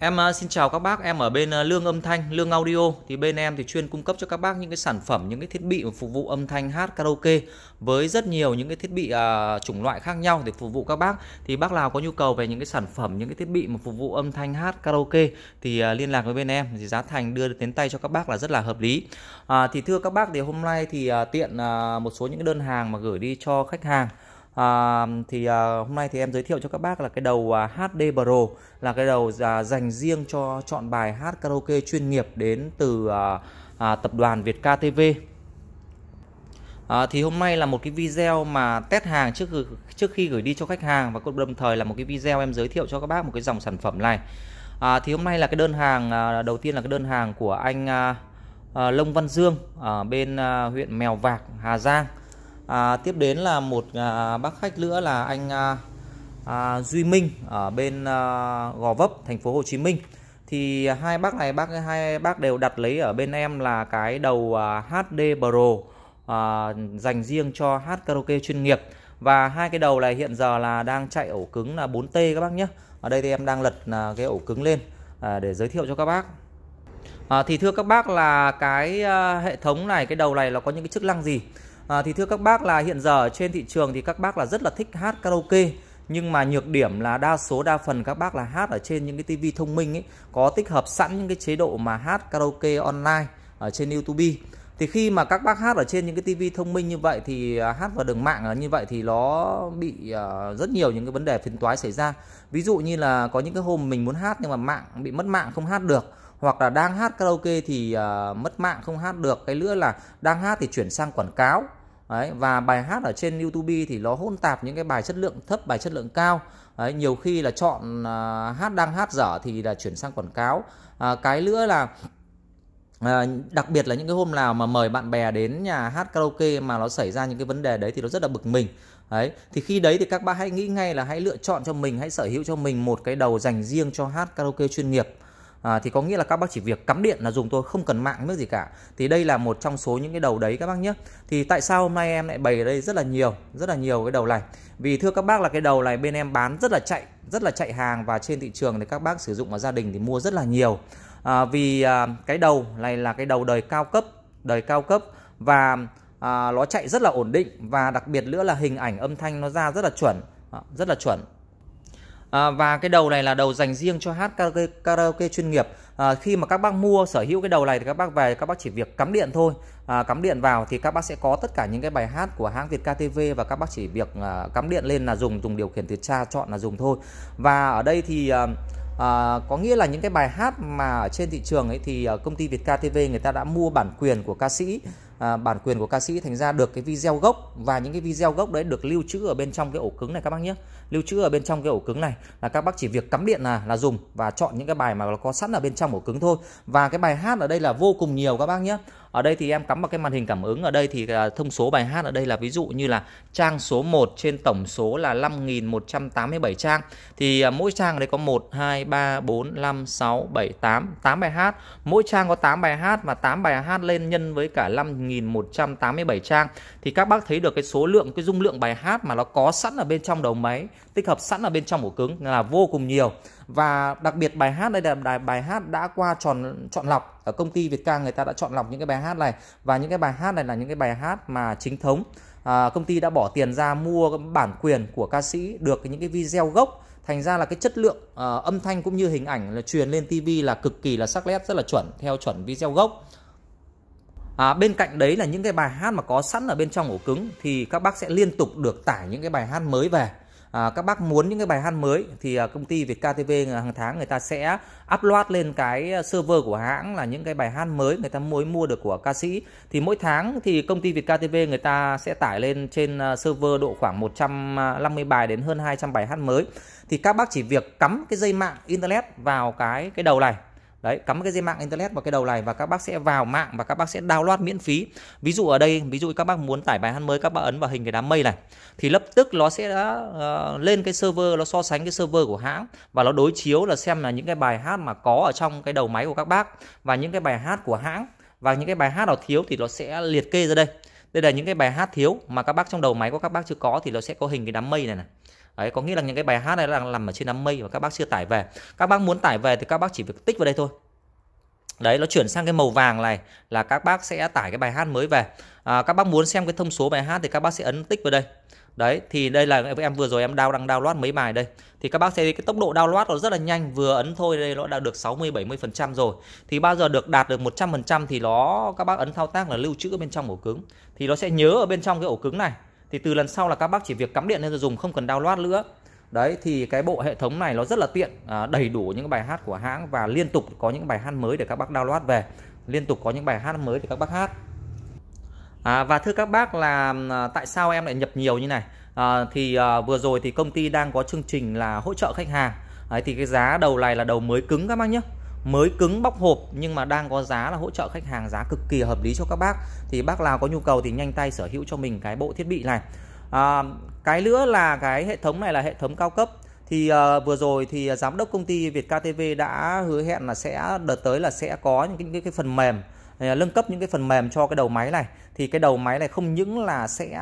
Em ờ, xin chào các bác, em ở bên ờ, Lương Âm Thanh, Lương Audio thì bên em thì chuyên cung cấp cho các bác những cái sản phẩm, những cái thiết bị phục vụ âm thanh hát karaoke với rất nhiều những cái thiết bị uh, chủng loại khác nhau để phục vụ các bác. Thì bác nào có nhu cầu về những cái sản phẩm, những cái thiết bị mà phục vụ âm thanh hát karaoke thì uh, liên lạc với bên em thì giá thành đưa đến tay cho các bác là rất là hợp lý. Uh, thì thưa các bác thì hôm nay thì uh, tiện uh, một số những cái đơn hàng mà gửi đi cho khách hàng à, thì à, hôm nay thì em giới thiệu cho các bác là cái đầu à, HD Pro là cái đầu à, dành riêng cho chọn bài hát karaoke chuyên nghiệp đến từ à, à, tập đoàn Việt KTV À, thì hôm nay là một cái video mà test hàng trước trước khi gửi đi cho khách hàng và cũng đồng thời là một cái video em giới thiệu cho các bác một cái dòng sản phẩm này à, thì hôm nay là cái đơn hàng à, đầu tiên là cái đơn hàng của anh à, à, Lông Văn Dương ở bên à, huyện Mèo Vạc Hà Giang à, tiếp đến là một à, bác khách nữa là anh à, à, Duy Minh ở bên à, Gò Vấp thành phố Hồ Chí Minh thì hai bác này bác hai bác đều đặt lấy ở bên em là cái đầu à, HD Pro à, dành riêng cho hát karaoke chuyên nghiệp và hai cái đầu này hiện giờ là đang chạy ổ cứng là 4T các bác nhé ở đây thì em đang lật à, cái ổ cứng lên à, để giới thiệu cho các bác à, thì thưa các bác là cái à, hệ thống này cái đầu này nó có những cái chức năng gì à, thì thưa các bác là hiện giờ trên thị trường thì các bác là rất là thích hát karaoke nhưng mà nhược điểm là đa số đa phần các bác là hát ở trên những cái tivi thông minh ấy có tích hợp sẵn những cái chế độ mà hát karaoke online ở trên YouTube thì khi mà các bác hát ở trên những cái tivi thông minh như vậy thì à, hát vào đường mạng à, như vậy thì nó bị à, rất nhiều những cái vấn đề phiền toái xảy ra ví dụ như là có những cái hôm mình muốn hát nhưng mà mạng bị mất mạng không hát được hoặc là đang hát karaoke thì mất mạng không hát được cái nữa là đang hát thì chuyển sang quảng cáo Đấy, và bài hát ở trên YouTube thì nó hỗn tạp những cái bài chất lượng thấp, bài chất lượng cao. Đấy, nhiều khi là chọn à, hát đang hát dở thì là chuyển sang quảng cáo. À, cái nữa là À, đặc biệt là những cái hôm nào mà mời bạn bè đến nhà hát karaoke mà nó xảy ra những cái vấn đề đấy thì nó rất là bực mình đấy thì khi đấy thì các bạn hãy nghĩ ngay là hãy lựa chọn cho mình hãy sở hữu cho mình một cái đầu dành riêng cho hát karaoke chuyên nghiệp à, thì có nghĩa là các bác chỉ việc cắm điện là dùng thôi không cần mạng nước gì cả thì đây là một trong số những cái đầu đấy các bác nhé thì tại sao hôm nay em lại bày ở đây rất là nhiều rất là nhiều cái đầu này vì thưa các bác là cái đầu này bên em bán rất là chạy rất là chạy hàng và trên thị trường thì các bác sử dụng ở gia đình thì mua rất là nhiều à, vì à, cái đầu này là cái đầu đời cao cấp đời cao cấp và à, nó chạy rất là ổn định và đặc biệt nữa là hình ảnh âm thanh nó ra rất là chuẩn rất là chuẩn À, và cái đầu này là đầu dành riêng cho hát karaoke, karaoke chuyên nghiệp à, khi mà các bác mua sở hữu cái đầu này thì các bác về các bác chỉ việc cắm điện thôi à, cắm điện vào thì các bác sẽ có tất cả những cái bài hát của hãng Việt KTV và các bác chỉ việc à, cắm điện lên là dùng dùng điều khiển từ xa chọn là dùng thôi và ở đây thì à, À, có nghĩa là những cái bài hát mà ở trên thị trường ấy thì à, công ty Việt KTV người ta đã mua bản quyền của ca sĩ À, bản quyền của ca sĩ thành ra được cái video gốc và những cái video gốc đấy được lưu trữ ở bên trong cái ổ cứng này các bác nhé lưu trữ ở bên trong cái ổ cứng này là các bác chỉ việc cắm điện là là dùng và chọn những cái bài mà nó có sẵn ở bên trong ổ cứng thôi và cái bài hát ở đây là vô cùng nhiều các bác nhé ở đây thì em cắm vào cái màn hình cảm ứng ở đây thì à, thông số bài hát ở đây là ví dụ như là trang số 1 trên tổng số là 5187 trang thì à, mỗi trang ở đây có 1 2 3 4 5 6 7 8 8 bài hát mỗi trang có 8 bài hát và 8 bài hát lên nhân với cả 5187 trang thì các bác thấy được cái số lượng cái dung lượng bài hát mà nó có sẵn ở bên trong đầu máy tích hợp sẵn ở bên trong ổ cứng là vô cùng nhiều và đặc biệt bài hát đây là bài bài hát đã qua tròn chọn lọc ở công ty Việt Ca người ta đã chọn lọc những cái bài hát này và những cái bài hát này là những cái bài hát mà chính thống à, công ty đã bỏ tiền ra mua bản quyền của ca sĩ được những cái video gốc thành ra là cái chất lượng à, âm thanh cũng như hình ảnh là truyền lên TV là cực kỳ là sắc nét rất là chuẩn theo chuẩn video gốc À, bên cạnh đấy là những cái bài hát mà có sẵn ở bên trong ổ cứng thì các bác sẽ liên tục được tải những cái bài hát mới về À, các bác muốn những cái bài hát mới thì à, công ty Việt KTV hàng tháng người ta sẽ upload lên cái à, server của hãng là những cái bài hát mới người ta mới mua được của ca sĩ thì mỗi tháng thì công ty Việt KTV người ta sẽ tải lên trên server độ khoảng 150 bài đến hơn 200 bài hát mới thì các bác chỉ việc cắm cái dây mạng internet vào cái cái đầu này đấy cắm cái dây mạng internet vào cái đầu này và các bác sẽ vào mạng và các bác sẽ download miễn phí ví dụ ở đây ví dụ các bác muốn tải bài hát mới các bác ấn vào hình cái đám mây này thì lập tức nó sẽ đã, ờ, uh, lên cái server nó so sánh cái server của hãng và nó đối chiếu là xem là những cái bài hát mà có ở trong cái đầu máy của các bác và những cái bài hát của hãng và những cái bài hát nào thiếu thì nó sẽ liệt kê ra đây đây là những cái bài hát thiếu mà các bác trong đầu máy của các bác chưa có thì nó sẽ có hình cái đám mây này này Đấy, có nghĩa là những cái bài hát này đang nằm ở trên đám mây và các bác chưa tải về. Các bác muốn tải về thì các bác chỉ việc tích vào đây thôi. Đấy, nó chuyển sang cái màu vàng này là các bác sẽ tải cái bài hát mới về. À, các bác muốn xem cái thông số bài hát thì các bác sẽ ấn tích vào đây. Đấy, thì đây là em vừa rồi em đang đang download mấy bài đây. Thì các bác thấy cái tốc độ download nó rất là nhanh, vừa ấn thôi đây nó đã được 60 70% rồi. Thì bao giờ được đạt được 100% thì nó các bác ấn thao tác là lưu trữ bên trong ổ cứng thì nó sẽ nhớ ở bên trong cái ổ cứng này thì từ lần sau là các bác chỉ việc cắm điện lên rồi dùng không cần download nữa đấy thì cái bộ hệ thống này nó rất là tiện à, đầy đủ những bài hát của hãng và liên tục có những bài hát mới để các bác download về liên tục có những bài hát mới để các bác hát à, và thưa các bác là à, tại sao em lại nhập nhiều như này à, thì à, vừa rồi thì công ty đang có chương trình là hỗ trợ khách hàng đấy, thì cái giá đầu này là đầu mới cứng các bác nhé mới cứng bóc hộp nhưng mà đang có giá là hỗ trợ khách hàng giá cực kỳ hợp lý cho các bác thì bác nào có nhu cầu thì nhanh tay sở hữu cho mình cái bộ thiết bị này à, cái nữa là cái hệ thống này là hệ thống cao cấp thì uh, vừa rồi thì giám đốc công ty Việt KTV đã hứa hẹn là sẽ đợt tới là sẽ có những cái, cái, cái phần mềm ờ, nâng cấp những cái phần mềm cho cái đầu máy này thì cái đầu máy này không những là sẽ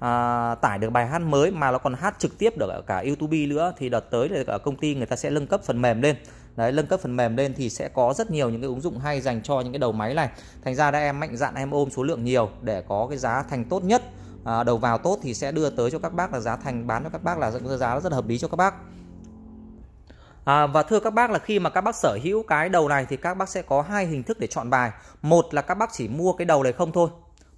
à, tải được bài hát mới mà nó còn hát trực tiếp được cả YouTube nữa thì đợt tới là công ty người ta sẽ nâng cấp phần mềm lên đấy nâng cấp phần mềm lên thì sẽ có rất nhiều những cái ứng dụng hay dành cho những cái đầu máy này thành ra đã em mạnh dạn em ôm số lượng nhiều để có cái giá thành tốt nhất à, đầu vào tốt thì sẽ đưa tới cho các bác là giá thành bán cho các bác là giá rất hợp lý cho các bác À, và thưa các bác là khi mà các bác sở hữu cái đầu này thì các bác sẽ có hai hình thức để chọn bài. Một là các bác chỉ mua cái đầu này không thôi,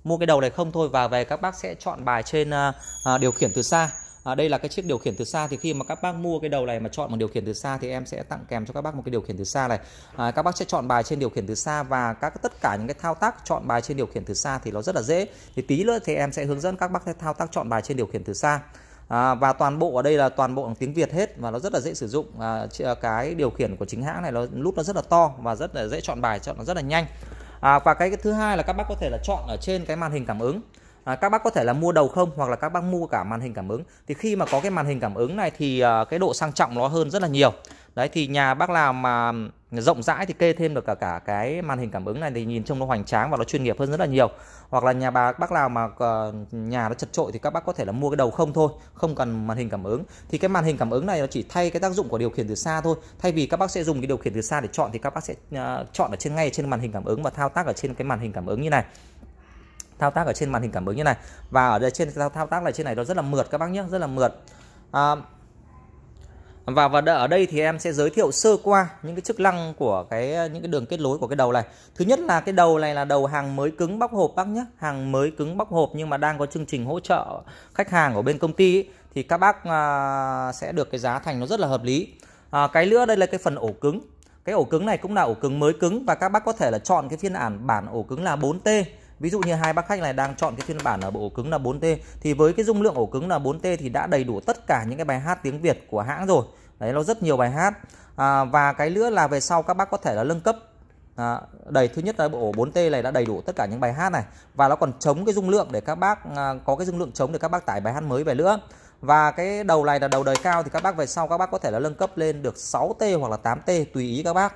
mua cái đầu này không thôi và về các bác sẽ chọn bài trên à, à điều khiển từ xa à, đây là cái chiếc điều khiển từ xa thì khi mà các bác mua cái đầu này mà chọn một điều khiển từ xa thì em sẽ tặng kèm cho các bác một cái điều khiển từ xa này à, các bác sẽ chọn bài trên điều khiển từ xa và các tất cả những cái thao tác chọn bài trên điều khiển từ xa thì nó rất là dễ thì tí nữa thì em sẽ hướng dẫn các bác thao tác chọn bài trên điều khiển từ xa À, và toàn bộ ở đây là toàn bộ bằng tiếng Việt hết và nó rất là dễ sử dụng à, à cái điều khiển của chính hãng này nó nút nó rất là to và rất là dễ chọn bài chọn nó rất là nhanh à, và cái thứ hai là các bác có thể là chọn ở trên cái màn hình cảm ứng à, các bác có thể là mua đầu không hoặc là các bác mua cả màn hình cảm ứng thì khi mà có cái màn hình cảm ứng này thì à, cái độ sang trọng nó hơn rất là nhiều đấy thì nhà bác nào mà rộng rãi thì kê thêm được cả cả cái màn hình cảm ứng này thì nhìn trông nó hoành tráng và nó chuyên nghiệp hơn rất là nhiều hoặc là nhà bà bác nào mà uh, nhà nó chật trội thì các bác có thể là mua cái đầu không thôi không cần màn hình cảm ứng thì cái màn hình cảm ứng này nó chỉ thay cái tác dụng của điều khiển từ xa thôi thay vì các bác sẽ dùng cái điều khiển từ xa để chọn thì các bác sẽ uh, chọn ở trên ngay trên màn hình cảm ứng và thao tác ở trên cái màn hình cảm ứng như này thao tác ở trên màn hình cảm ứng như này và ở đây trên thao tác là trên này nó rất là mượt các bác nhé rất là mượt à, và và ở đây thì em sẽ giới thiệu sơ qua những cái chức năng của cái những cái đường kết nối của cái đầu này thứ nhất là cái đầu này là đầu hàng mới cứng bóc hộp bác nhé hàng mới cứng bóc hộp nhưng mà đang có chương trình hỗ trợ khách hàng của bên công ty ấy, thì các bác à, sẽ được cái giá thành nó rất là hợp lý à, cái nữa đây là cái phần ổ cứng cái ổ cứng này cũng là ổ cứng mới cứng và các bác có thể là chọn cái phiên bản bản ổ cứng là 4T ví dụ như hai bác khách này đang chọn cái phiên bản ở bộ ổ cứng là 4T thì với cái dung lượng ổ cứng là 4T thì đã đầy đủ tất cả những cái bài hát tiếng Việt của hãng rồi đấy nó rất nhiều bài hát à, và cái nữa là về sau các bác có thể là nâng cấp à, đầy thứ nhất là bộ 4T này đã đầy đủ tất cả những bài hát này và nó còn chống cái dung lượng để các bác à, có cái dung lượng chống để các bác tải bài hát mới về nữa và cái đầu này là đầu đời cao thì các bác về sau các bác có thể là nâng cấp lên được 6T hoặc là 8T tùy ý các bác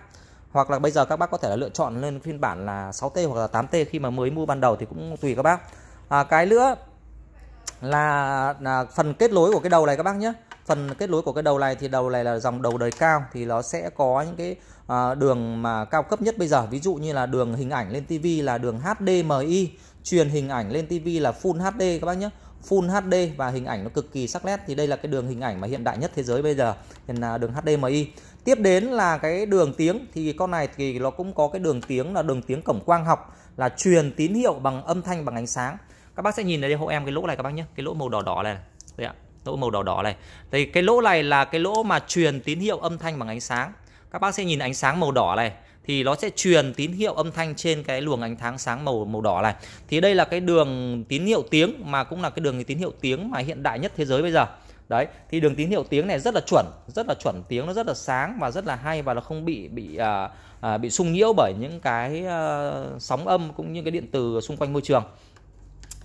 hoặc là bây giờ các bác có thể là lựa chọn lên phiên bản là 6T hoặc là 8T khi mà mới mua ban đầu thì cũng tùy các bác à, cái nữa là, là phần kết nối của cái đầu này các bác nhé phần kết nối của cái đầu này thì đầu này là dòng đầu đời cao thì nó sẽ có những cái à, đường mà cao cấp nhất bây giờ ví dụ như là đường hình ảnh lên tivi là đường HDMI truyền hình ảnh lên tivi là Full HD các bác nhé Full HD và hình ảnh nó cực kỳ sắc nét thì đây là cái đường hình ảnh mà hiện đại nhất thế giới bây giờ là đường HDMI tiếp đến là cái đường tiếng thì con này thì nó cũng có cái đường tiếng là đường tiếng cổng quang học là truyền tín hiệu bằng âm thanh bằng ánh sáng các bác sẽ nhìn thấy đây hộ em cái lỗ này các bác nhé cái lỗ màu đỏ đỏ này đây ạ lỗ màu đỏ đỏ này thì cái lỗ này là cái lỗ mà truyền tín hiệu âm thanh bằng ánh sáng các bác sẽ nhìn ánh sáng màu đỏ này thì nó sẽ truyền tín hiệu âm thanh trên cái luồng ánh sáng sáng màu màu đỏ này thì đây là cái đường tín hiệu tiếng mà cũng là cái đường tín hiệu tiếng mà hiện đại nhất thế giới bây giờ đấy thì đường tín hiệu tiếng này rất là chuẩn rất là chuẩn tiếng nó rất là sáng và rất là hay và nó không bị bị à, à, bị sung nhiễu bởi những cái à, sóng âm cũng như cái điện từ xung quanh môi trường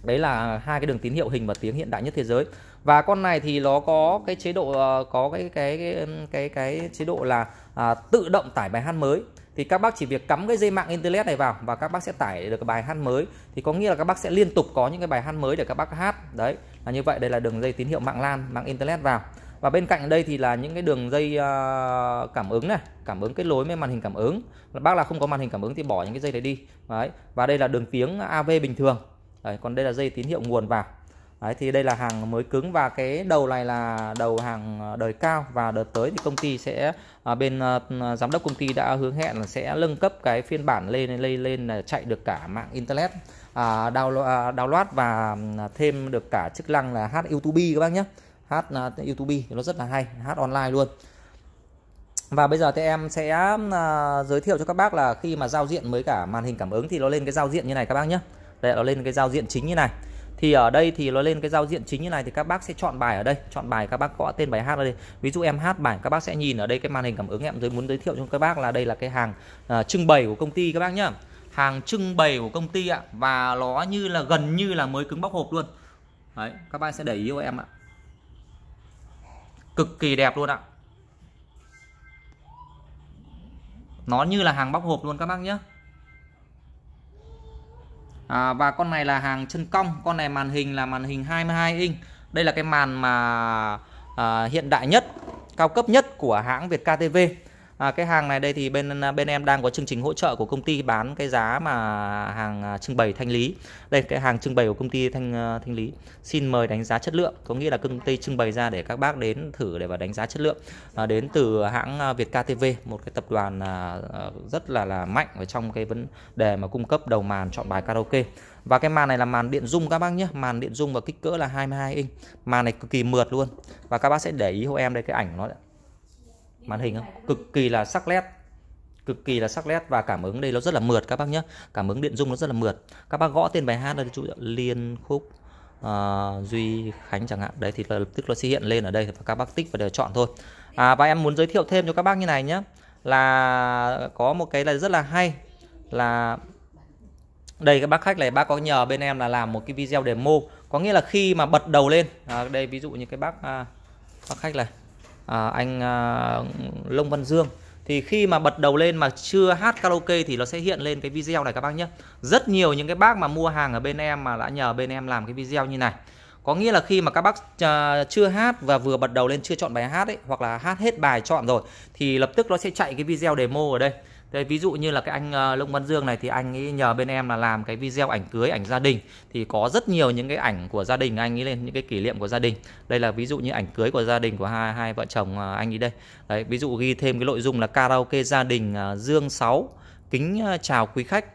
đấy là hai cái đường tín hiệu hình và tiếng hiện đại nhất thế giới và con này thì nó có cái chế độ ờ, có cái cái cái cái, cái chế độ là à, tự động tải bài hát mới thì các bác chỉ việc cắm cái dây mạng internet này vào và các bác sẽ tải được cái bài hát mới thì có nghĩa là các bác sẽ liên tục có những cái bài hát mới để các bác hát đấy là như vậy đây là đường dây tín hiệu mạng lan mạng internet vào và bên cạnh đây thì là những cái đường dây ờ, cảm ứng này cảm ứng kết nối với màn hình cảm ứng bác là không có màn hình cảm ứng thì bỏ những cái dây này đi đấy và đây là đường tiếng AV bình thường đấy, còn đây là dây tín hiệu nguồn vào Đấy, thì đây là hàng mới cứng và cái đầu này là đầu hàng ờ, đời cao và đợt tới thì công ty sẽ à, bên à, giám đốc công ty đã hướng hẹn là sẽ nâng cấp cái phiên bản lên lên lên là chạy được cả mạng internet à, download, à, download và thêm được cả chức năng là hát YouTube các bác nhé hát uh, YouTube nó rất là hay hát online luôn và bây giờ thì em sẽ uh, giới thiệu cho các bác là khi mà giao diện với cả màn hình cảm ứng thì nó lên cái giao diện như này các bác nhé đây nó lên cái giao diện chính như này thì ở đây thì nó lên cái giao diện chính như này thì các bác sẽ chọn bài ở đây chọn bài các bác gõ tên bài hát ở đây ví dụ em hát bài các bác sẽ nhìn ở đây cái màn hình cảm ứng em giới muốn giới thiệu cho các bác là đây là cái hàng uh, trưng bày của công ty các bác nhá hàng trưng bày của công ty ạ và nó như là gần như là mới cứng bóc hộp luôn đấy các bác sẽ để ý của em ạ cực kỳ đẹp luôn ạ nó như là hàng bóc hộp luôn các bác nhé à, và con này là hàng chân cong con này màn hình là màn hình 22 inch đây là cái màn mà à, hiện đại nhất cao cấp nhất của hãng Việt KTV à, cái hàng này đây thì bên à, bên em đang có chương trình hỗ trợ của công ty bán cái giá mà hàng à, trưng bày thanh lý đây cái hàng trưng bày của công ty thanh à, thanh lý xin mời đánh giá chất lượng có nghĩa là công ty trưng bày ra để các bác đến thử để và đánh giá chất lượng à, đến từ hãng Việt KTV một cái tập đoàn rất là là mạnh ở trong cái vấn đề mà cung cấp đầu màn chọn bài karaoke và cái màn này là màn điện dung các bác nhé Màn điện dung và kích cỡ là 22 inch Màn này cực kỳ mượt luôn Và các bác sẽ để ý hộ em đây cái ảnh của nó đấy màn hình không cực kỳ là sắc nét cực kỳ là sắc nét và cảm ứng đây nó rất là mượt các bác nhé cảm ứng điện dung nó rất là mượt các bác gõ tên bài hát là chú liên khúc uh, duy khánh chẳng hạn đấy thì là lập tức nó sẽ hiện lên ở đây và các bác tích và để chọn thôi à, và em muốn giới thiệu thêm cho các bác như này nhé là có một cái là rất là hay là đây các bác khách này bác có nhờ bên em là làm một cái video demo có nghĩa là khi mà bật đầu lên à, đây ví dụ như cái bác à, bác khách này à, anh à, Lông Văn Dương thì khi mà bật đầu lên mà chưa hát karaoke thì nó sẽ hiện lên cái video này các bác nhé rất nhiều những cái bác mà mua hàng ở bên em mà đã nhờ bên em làm cái video như này có nghĩa là khi mà các bác à, chưa hát và vừa bật đầu lên chưa chọn bài hát ấy hoặc là hát hết bài chọn rồi thì lập tức nó sẽ chạy cái video demo ở đây Thế ví dụ như là cái anh ờ, Lông Văn Dương này thì anh ấy nhờ bên em là làm cái video ảnh cưới, ảnh gia đình thì có rất nhiều những cái ảnh của gia đình anh ấy lên những cái kỷ niệm của gia đình. Đây là ví dụ như ảnh cưới của gia đình của hai hai vợ chồng ờ, anh ấy đây. Đấy, ví dụ ghi thêm cái nội dung là karaoke gia đình ờ, Dương 6 kính chào quý khách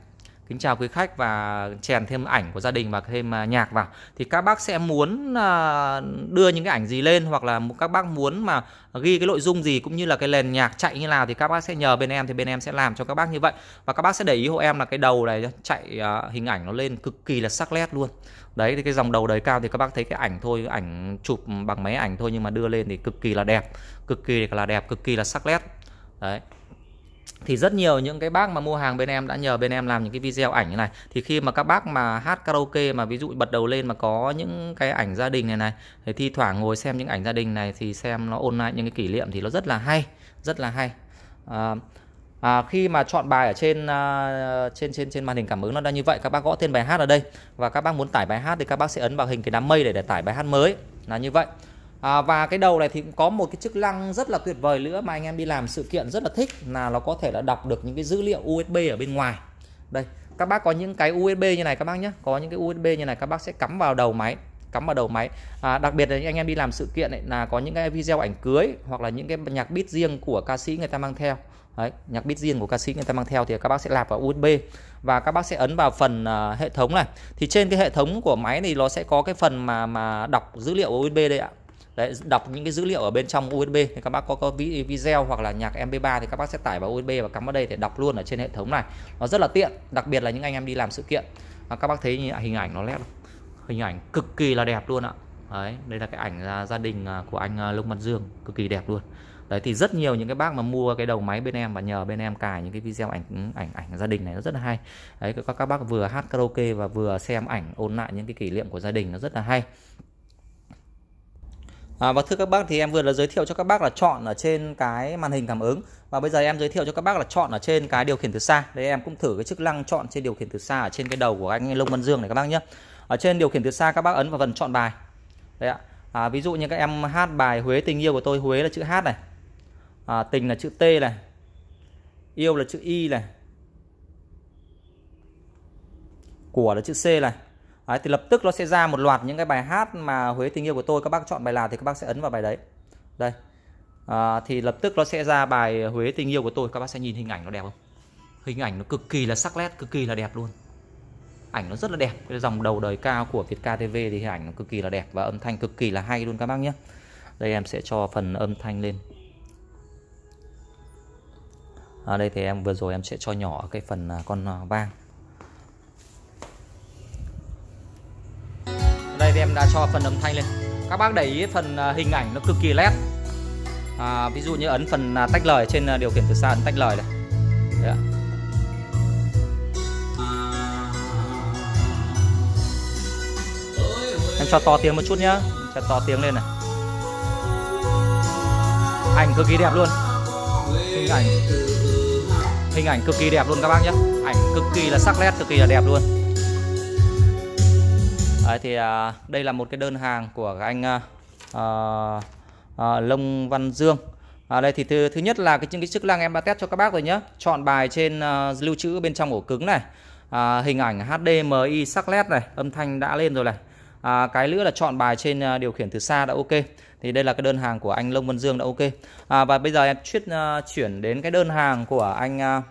kính chào quý khách và chèn thêm ảnh của gia đình và thêm à, nhạc vào thì các bác sẽ muốn à, đưa những cái ảnh gì lên hoặc là các bác muốn mà ghi cái nội dung gì cũng như là cái nền nhạc chạy như nào thì các bác sẽ nhờ bên em thì bên em sẽ làm cho các bác như vậy và các bác sẽ để ý hộ em là cái đầu này chạy à, hình ảnh nó lên cực kỳ là sắc nét luôn đấy thì cái dòng đầu đời cao thì các bác thấy cái ảnh thôi ảnh chụp bằng máy ảnh thôi nhưng mà đưa lên thì cực kỳ là đẹp cực kỳ là đẹp cực kỳ là sắc nét đấy thì rất nhiều những cái bác mà mua hàng bên em đã nhờ bên em làm những cái video ảnh như này thì khi mà các bác mà hát karaoke mà ví dụ bật đầu lên mà có những cái ảnh gia đình này này thì thi thoảng ngồi xem những ảnh gia đình này thì xem nó ôn lại những cái kỷ niệm thì nó rất là hay rất là hay à, À, khi mà chọn bài ở trên uh, trên trên trên màn hình cảm ứng nó đang như vậy các bác gõ tên bài hát ở đây và các bác muốn tải bài hát thì các bác sẽ ấn vào hình cái đám mây để để tải bài hát mới là như vậy À, và cái đầu này thì cũng có một cái chức năng rất là tuyệt vời nữa mà anh em đi làm sự kiện rất là thích là nó có thể là đọc được những cái dữ liệu USB ở bên ngoài. Đây, các bác có những cái USB như này các bác nhé, có những cái USB như này các bác sẽ cắm vào đầu máy cắm vào đầu máy à, đặc biệt là anh em đi làm sự kiện ấy, là có những cái video ảnh cưới hoặc là những cái nhạc beat riêng của ca sĩ người ta mang theo Đấy, nhạc beat riêng của ca sĩ người ta mang theo thì các bác sẽ lạp vào USB và các bác sẽ ấn vào phần uh, hệ thống này thì trên cái hệ thống của máy thì nó sẽ có cái phần mà mà đọc dữ liệu USB đây ạ Đấy, đọc những cái dữ liệu ở bên trong USB thì các bác có có video hoặc là nhạc MP3 thì các bác sẽ tải vào USB và cắm vào đây để đọc luôn ở trên hệ thống này. Nó rất là tiện, đặc biệt là những anh em đi làm sự kiện. và các bác thấy hình ảnh nó nét Hình ảnh cực kỳ là đẹp luôn ạ. Đấy, đây là cái ảnh gia đình à, của anh à, Lông Văn Dương, cực kỳ đẹp luôn. Đấy thì rất nhiều những cái bác mà mua cái đầu máy bên em và nhờ bên em cài những cái video ảnh ảnh ảnh gia đình này nó rất là hay. Đấy các các bác vừa hát karaoke và vừa xem ảnh ôn lại những cái kỷ niệm của gia đình nó rất là hay. À, và thưa các bác thì em vừa là giới thiệu cho các bác là chọn ở trên cái màn hình cảm ứng và bây giờ em giới thiệu cho các bác là chọn ở trên cái điều khiển từ xa đấy em cũng thử cái chức năng chọn trên điều khiển từ xa ở trên cái đầu của anh Lông Văn Dương này các bác nhé ở trên điều khiển từ xa các bác ấn vào phần chọn bài đấy ạ à, ví dụ như các em hát bài Huế tình yêu của tôi Huế là chữ H này à, tình là chữ T này yêu là chữ Y này của là chữ C này Đấy, thì lập tức nó sẽ ra một loạt những cái bài hát mà Huế tình yêu của tôi các bác chọn bài nào thì các bác sẽ ấn vào bài đấy đây à, thì lập tức nó sẽ ra bài Huế tình yêu của tôi các bác sẽ nhìn hình ảnh nó đẹp không hình ảnh nó cực kỳ là sắc nét cực kỳ là đẹp luôn ảnh nó rất là đẹp cái dòng đầu đời cao của Việt KTV thì hình ảnh nó cực kỳ là đẹp và âm thanh cực kỳ là hay luôn các bác nhé đây em sẽ cho phần âm thanh lên ở à đây thì em vừa rồi em sẽ cho nhỏ cái phần à, con à, vang đây thì em đã cho phần âm thanh lên các bác để ý phần à, hình ảnh nó cực kỳ nét à, ví dụ như ấn phần à, tách lời trên à, điều khiển từ xa ấn tách lời này Đấy ạ. em cho to tiếng một chút nhá cho to tiếng lên này ảnh cực kỳ đẹp luôn hình ảnh hình ảnh cực kỳ đẹp luôn các bác nhé ảnh cực kỳ là sắc nét cực kỳ là đẹp luôn Đấy, thì à, đây là một cái đơn hàng của anh à, à, à Lông Văn Dương à, đây thì thứ, thứ nhất là cái những cái chức năng em đã test cho các bác rồi nhé chọn bài trên à, lưu trữ bên trong ổ cứng này à, hình ảnh HDMI sắc led này âm thanh đã lên rồi này à, cái nữa là chọn bài trên à, điều khiển từ xa đã ok thì đây là cái đơn hàng của anh Lông Văn Dương đã ok à, và bây giờ em chuyển à, chuyển đến cái đơn hàng của anh à,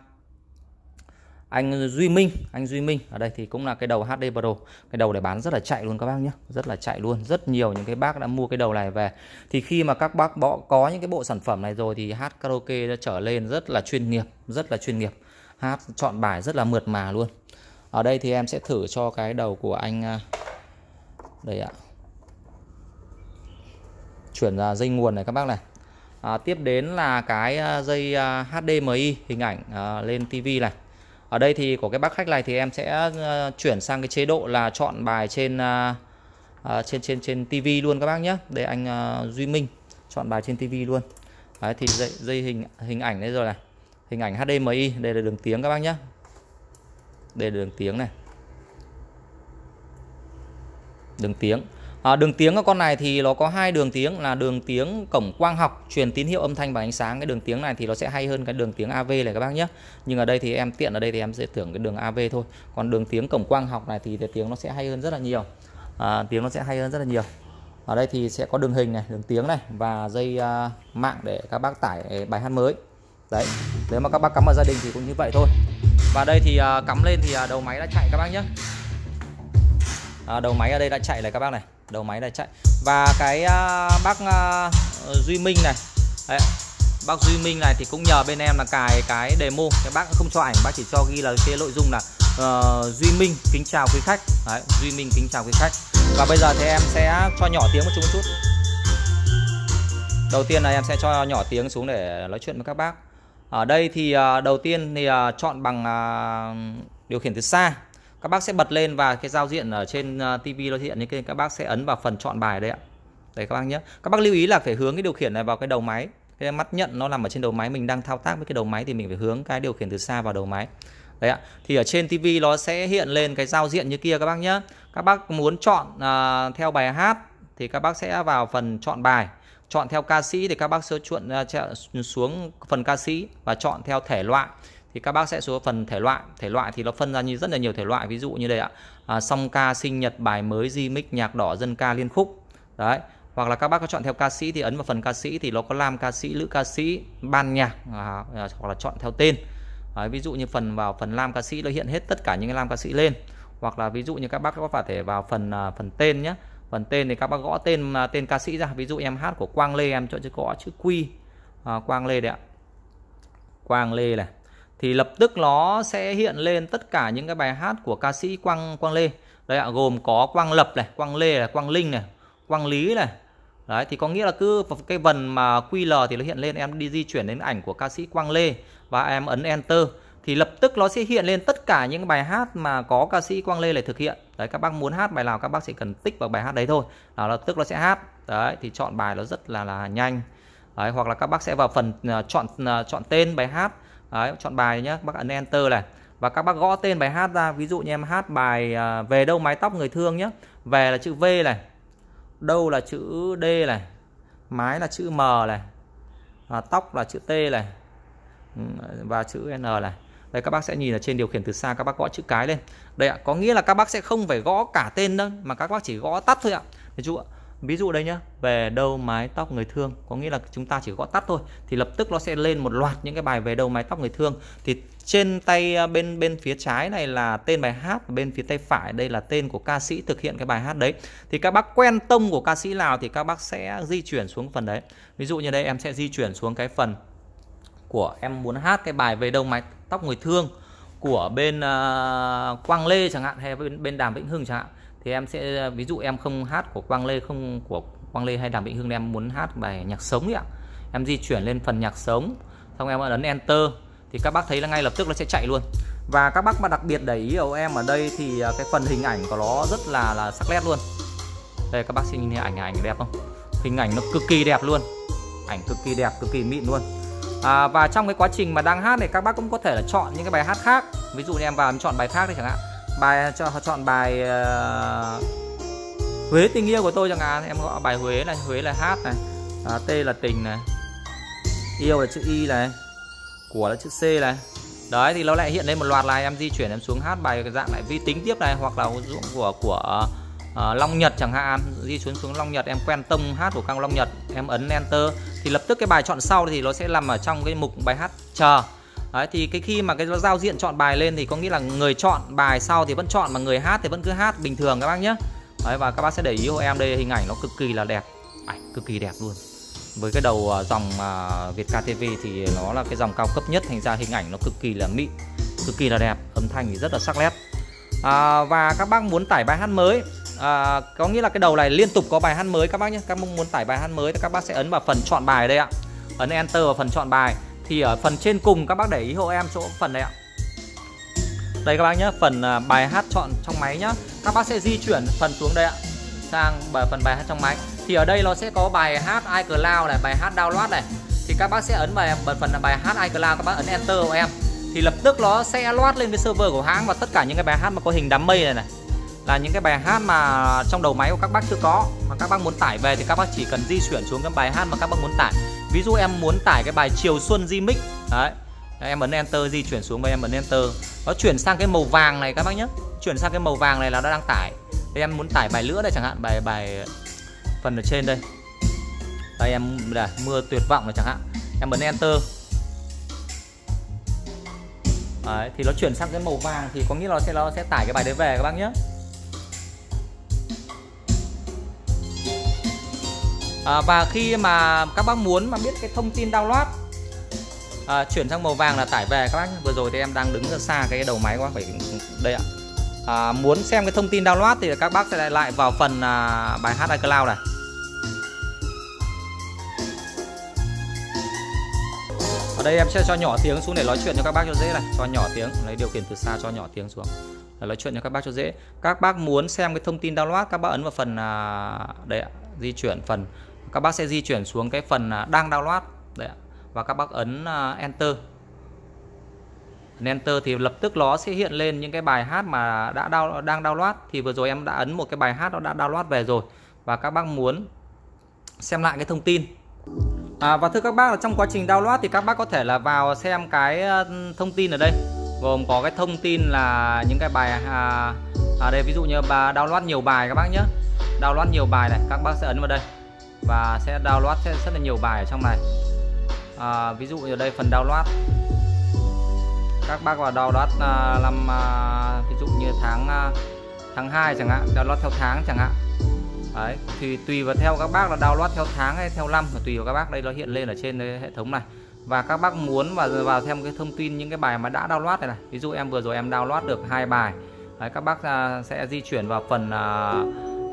anh Duy Minh anh Duy Minh ở đây thì cũng là cái đầu HD Pro cái đầu để bán rất là chạy luôn các bác nhé rất là chạy luôn rất nhiều những cái bác đã mua cái đầu này về thì khi mà các bác bỏ có những cái bộ sản phẩm này rồi thì hát karaoke đã trở lên rất là chuyên nghiệp rất là chuyên nghiệp hát chọn bài rất là mượt mà luôn ở đây thì em sẽ thử cho cái đầu của anh à, đây ạ chuyển ra dây nguồn này các bác này à, tiếp đến là cái à, dây à, HDMI hình ảnh lên TV này ở đây thì của cái bác khách này thì em sẽ ờ, chuyển sang cái chế độ là chọn bài trên ờ, ờ, trên trên trên TV luôn các bác nhé đây anh Duy Minh chọn bài trên TV luôn đấy thì dây, dây hình hình ảnh đấy rồi này hình ảnh HDMI đây là đường tiếng các bác nhé đây là đường tiếng này đường tiếng À, đường tiếng của con này thì nó có hai đường tiếng là đường tiếng cổng quang học truyền tín hiệu âm thanh và ánh sáng cái đường tiếng này thì nó sẽ hay hơn cái đường tiếng AV này các bác nhé nhưng ở đây thì em tiện ở đây thì em sẽ tưởng cái đường AV thôi còn đường tiếng cổng quang học này thì cái tiếng nó sẽ hay hơn rất là nhiều à, tiếng nó sẽ hay hơn rất là nhiều ở đây thì sẽ có đường hình này đường tiếng này và dây uh, mạng để các bác tải à, bài hát mới đấy nếu mà các bác cắm ở gia đình thì cũng như vậy thôi và đây thì uh, cắm lên thì uh, đầu máy đã chạy các bác nhé à, đầu máy ở đây đã chạy này các bác này đầu máy này chạy và cái uh, bác uh, Duy Minh này đấy, bác Duy Minh này thì cũng nhờ bên em là cài cái demo cái bác không cho ảnh bác chỉ cho ghi là cái nội dung là uh, Duy Minh kính chào quý khách đấy, Duy Minh kính chào quý khách và bây giờ thì em sẽ cho nhỏ tiếng một chút một chút đầu tiên là em sẽ cho nhỏ tiếng xuống để nói chuyện với các bác ở đây thì uh, đầu tiên thì uh, chọn bằng uh, điều khiển từ xa các bác sẽ bật lên và cái giao diện ở trên TV nó hiện như kia các bác sẽ ấn vào phần chọn bài đấy ạ đấy các bác nhé các bác lưu ý là phải hướng cái điều khiển này vào cái đầu máy cái mắt nhận nó nằm ở trên đầu máy mình đang thao tác với cái đầu máy thì mình phải hướng cái điều khiển từ xa vào đầu máy đấy ạ thì ở trên TV nó sẽ hiện lên cái giao diện như kia các bác nhé các bác muốn chọn à, theo bài hát thì các bác sẽ vào phần chọn bài chọn theo ca sĩ thì các bác sẽ chuộn uh, xuống phần ca sĩ và chọn theo thể loại thì các bác sẽ xuống phần thể loại thể loại thì nó phân ra như rất là nhiều thể loại ví dụ như đây ạ à, song ca sinh nhật bài mới di mic nhạc đỏ dân ca liên khúc đấy hoặc là các bác có chọn theo ca sĩ thì ấn vào phần ca sĩ thì nó có làm ca sĩ nữ ca sĩ ban nhạc à, à, hoặc là chọn theo tên đấy, ví dụ như phần vào phần làm ca sĩ nó hiện hết tất cả những cái nam ca sĩ lên hoặc là ví dụ như các bác có phải thể vào phần à, phần tên nhé phần tên thì các bác gõ tên à, tên ca sĩ ra ví dụ em hát của Quang Lê em chọn chữ gõ chữ Q à, Quang Lê đấy ạ Quang Lê này thì lập tức nó sẽ hiện lên tất cả những cái bài hát của ca sĩ Quang Quang Lê. Đây ạ, gồm có Quang Lập này, Quang Lê này, Quang Linh này, Quang Lý này. Đấy thì có nghĩa là cứ cái vần mà QR thì nó hiện lên em đi di chuyển đến ảnh của ca sĩ Quang Lê và em ấn enter thì lập tức nó sẽ hiện lên tất cả những bài hát mà có ca sĩ Quang Lê để thực hiện. Đấy các bác muốn hát bài nào các bác sẽ cần tích vào bài hát đấy thôi. Là lập tức nó sẽ hát. Đấy thì chọn bài nó rất là là nhanh. Đấy hoặc là các bác sẽ vào phần uh, chọn uh, chọn tên bài hát Đấy, chọn bài nhé các bác ấn enter này và các bác gõ tên bài hát ra ví dụ như em hát bài à, về đâu mái tóc người thương nhé về là chữ V này đâu là chữ D này mái là chữ M này à, tóc là chữ T này ừ, và chữ N này đây các bác sẽ nhìn ở trên điều khiển từ xa các bác gõ chữ cái lên đây ạ có nghĩa là các bác sẽ không phải gõ cả tên đâu mà các bác chỉ gõ tắt thôi ạ được ví ạ ví dụ đây nhá về đâu mái tóc người thương có nghĩa là chúng ta chỉ gõ tắt thôi thì lập tức nó sẽ lên một loạt những cái bài về đâu mái tóc người thương thì trên tay à, bên bên phía trái này là tên bài hát và bên phía tay phải đây là tên của ca sĩ thực hiện cái bài hát đấy thì các bác quen tông của ca sĩ nào thì các bác sẽ di chuyển xuống phần đấy ví dụ như đây em sẽ di chuyển xuống cái phần của em muốn hát cái bài về đâu mái tóc người thương của bên uh, Quang Lê chẳng hạn hay bên bên Đàm Vĩnh Hưng chẳng hạn thì em sẽ ví dụ em không hát của Quang Lê không của Quang Lê hay Đàm Vĩnh Hưng em muốn hát bài nhạc sống ấy ạ em di chuyển lên phần nhạc sống xong em ấn enter thì các bác thấy là ngay lập tức nó sẽ chạy luôn và các bác mà đặc biệt để ý ở em ở đây thì à, cái phần hình ảnh của nó rất là là sắc nét luôn đây các bác xin nhìn ảnh ảnh đẹp không hình ảnh nó cực kỳ đẹp luôn ảnh cực kỳ đẹp cực kỳ mịn luôn à, và trong cái quá trình mà đang hát này các bác cũng có thể là chọn những cái bài hát khác ví dụ như em vào em chọn bài khác đi chẳng hạn bài cho họ chọn bài uh, Huế tình yêu của tôi chẳng hạn em gọi bài Huế là Huế là hát này à, T là tình này yêu là chữ Y này của là chữ C này đấy thì nó lại hiện lên một loạt này em di chuyển em xuống hát bài dạng lại vi tính tiếp này hoặc là dụng của của uh, Long Nhật chẳng hạn di xuống xuống Long Nhật em quen tông hát của Cang Long Nhật em ấn enter thì lập tức cái bài chọn sau thì nó sẽ nằm ở trong cái mục bài hát chờ Đấy thì cái khi mà cái giao diện chọn bài lên thì có nghĩa là người chọn bài sau thì vẫn chọn mà người hát thì vẫn cứ hát bình thường các bác nhé Đấy và các bác sẽ để ý hộ em đây hình ảnh nó cực kỳ là đẹp Ảnh cực kỳ đẹp luôn với cái đầu à, dòng à, Việt KTV thì nó là cái dòng cao cấp nhất thành ra hình ảnh nó cực kỳ là mịn cực kỳ là đẹp âm thanh thì rất là sắc nét à, và các bác muốn tải bài hát mới à, có nghĩa là cái đầu này liên tục có bài hát mới các bác nhé các bác muốn tải bài hát mới thì các bác sẽ ấn vào phần chọn bài đây ạ ấn enter vào phần chọn bài thì ở phần trên cùng các bác để ý hộ em chỗ phần này ạ đây các bác nhé phần à, bài hát chọn trong máy nhá các bác sẽ di chuyển phần xuống đây ạ sang phần bài hát trong máy thì ở đây nó sẽ có bài hát iCloud này bài hát download này thì các bác sẽ ấn vào bật phần bài hát iCloud các bác ấn enter của em thì lập tức nó sẽ loát lên cái server của hãng và tất cả những cái bài hát mà có hình đám mây này này là những cái bài hát mà trong đầu máy của các bác chưa có mà các bác muốn tải về thì các bác chỉ cần di chuyển xuống cái bài hát mà các bác muốn tải ví dụ em muốn tải cái bài chiều xuân remix đấy em ấn enter di chuyển xuống và em ấn enter nó chuyển sang cái màu vàng này các bác nhé chuyển sang cái màu vàng này là nó đang tải đây em muốn tải bài lửa đây chẳng hạn bài bài phần ở trên đây đây em là mưa tuyệt vọng này chẳng hạn em ấn enter Đấy, thì nó chuyển sang cái màu vàng thì có nghĩa là nó sẽ nó sẽ tải cái bài đấy về các bác nhé à, và khi mà các bác muốn mà biết cái thông tin download à, chuyển sang màu vàng là tải về các bác vừa rồi thì em đang đứng ở xa cái đầu máy các bác phải đây ạ à, muốn xem cái thông tin download thì các bác sẽ lại vào phần à, bài hát iCloud này ở đây em sẽ cho nhỏ tiếng xuống để nói chuyện cho các bác cho dễ này cho nhỏ tiếng lấy điều khiển từ xa cho nhỏ tiếng xuống để nói chuyện cho các bác cho dễ các bác muốn xem cái thông tin download các bác ấn vào phần à, đây ạ di chuyển phần các bác sẽ di chuyển xuống cái phần à, đang download đấy ạ. và các bác ấn à, enter enter thì lập tức nó sẽ hiện lên những cái bài hát mà đã down, đang download thì vừa rồi em đã ấn một cái bài hát nó đã download về rồi và các bác muốn xem lại cái thông tin à, và thưa các bác là trong quá trình download thì các bác có thể là vào xem cái à, thông tin ở đây gồm có cái thông tin là những cái bài à, ở đây ví dụ như bà download nhiều bài các bác nhé download nhiều bài này các bác sẽ ấn vào đây và sẽ download sẽ rất là nhiều bài ở trong này à, ví dụ ở đây phần download các bác vào download à, làm à, ví dụ như tháng à, tháng 2 chẳng hạn download theo tháng chẳng hạn đấy thì tùy vào theo các bác là download theo tháng hay theo năm tùy vào các bác đây nó hiện lên ở trên hệ thống này và các bác muốn và vào thêm cái thông tin những cái bài mà đã download này này ví dụ em vừa rồi em download được hai bài đấy, các bác à, sẽ di chuyển vào phần à,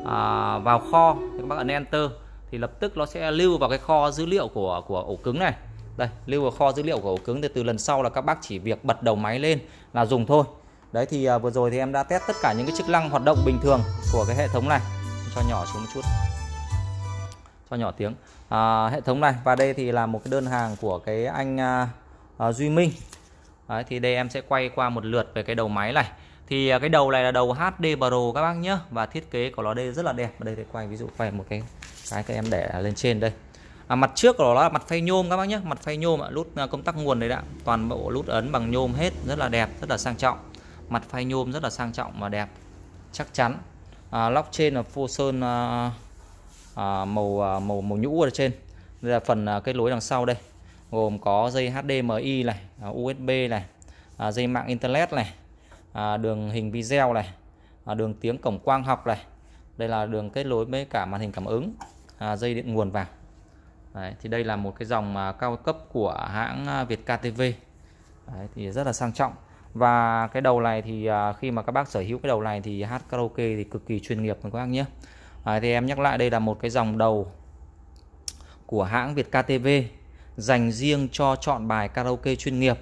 à, vào kho các bác ấn enter thì lập tức nó sẽ lưu vào cái kho dữ liệu của của ổ cứng này đây lưu vào kho dữ liệu của ổ cứng thì từ lần sau là các bác chỉ việc bật đầu máy lên là dùng thôi đấy thì à, vừa rồi thì em đã test tất cả những cái chức năng hoạt động bình thường của cái hệ thống này cho nhỏ xuống một chút cho nhỏ tiếng à, hệ thống này và đây thì là một cái đơn hàng của cái anh à, à, Duy Minh đấy, thì đây em sẽ quay qua một lượt về cái đầu máy này thì à, cái đầu này là đầu HD Pro các bác nhé và thiết kế của nó đây rất là đẹp đây thì quay ví dụ quay một cái cái các em để lên trên đây à, mặt trước của nó là mặt phay nhôm các bác nhé mặt phay nhôm ạ nút à, công tắc nguồn đấy đã toàn bộ nút ấn bằng nhôm hết rất là đẹp rất là sang trọng mặt phay nhôm rất là sang trọng và đẹp chắc chắn à, lóc trên là phô sơn à, à, màu à, màu màu nhũ ở trên đây là phần à, kết nối đằng sau đây gồm có dây HDMI này USB này dây mạng internet này đường hình video này đường tiếng cổng quang học này đây là đường kết nối với cả màn hình cảm ứng À, dây điện nguồn vào Đấy, thì đây là một cái dòng à, cao cấp của hãng à, Việt KTV Đấy, thì rất là sang trọng và cái đầu này thì à, khi mà các bác sở hữu cái đầu này thì hát karaoke thì cực kỳ chuyên nghiệp các bác nhé Đấy, thì em nhắc lại đây là một cái dòng đầu của hãng Việt KTV dành riêng cho chọn bài karaoke chuyên nghiệp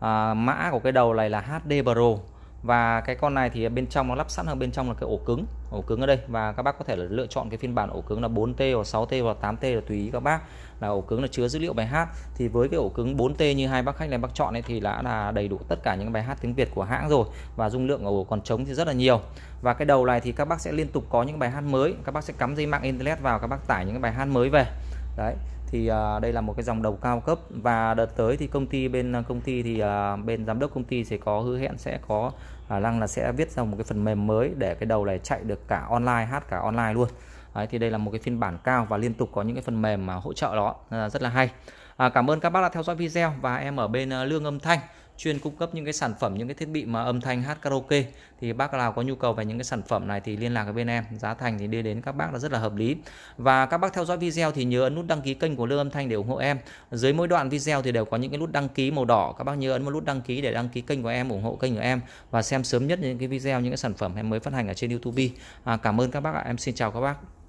à, mã của cái đầu này là HD Pro và cái con này thì bên trong nó lắp sẵn ở bên trong là cái ổ cứng ổ cứng ở đây và các bác có thể là lựa chọn cái phiên bản ổ cứng là 4T hoặc 6T hoặc 8T là tùy ý các bác là ổ cứng là chứa dữ liệu bài hát thì với cái ổ cứng 4T như hai bác khách này bác chọn ấy thì đã là đầy đủ tất cả những bài hát tiếng Việt của hãng rồi và dung lượng ổ còn trống thì rất là nhiều và cái đầu này thì các bác sẽ liên tục có những bài hát mới các bác sẽ cắm dây mạng internet vào các bác tải những bài hát mới về đấy thì uh, đây là một cái dòng đầu cao cấp và đợt tới thì công ty bên à, công ty thì uh, bên giám đốc công ty sẽ có hứa hẹn sẽ có khả năng là sẽ viết ra một cái phần mềm mới để cái đầu này chạy được cả online hát cả online luôn Đấy, thì đây là một cái phiên bản cao và liên tục có những cái phần mềm mà hỗ trợ đó rất là hay à, cảm ơn các bác đã theo dõi video và em ở bên lương âm thanh chuyên cung cấp những cái sản phẩm những cái thiết bị mà âm thanh hát karaoke thì bác nào có nhu cầu về những cái sản phẩm này thì liên lạc với bên em giá thành thì đưa đến các bác là rất là hợp lý và các bác theo dõi video thì nhớ ấn nút đăng ký kênh của Lương Âm Thanh để ủng hộ em dưới mỗi đoạn video thì đều có những cái nút đăng ký màu đỏ các bác nhớ ấn vào nút đăng ký để đăng ký kênh của em ủng hộ kênh của em và xem sớm nhất những cái video những cái sản phẩm em mới phát hành ở trên YouTube à, cảm ơn các bác ạ em xin chào các bác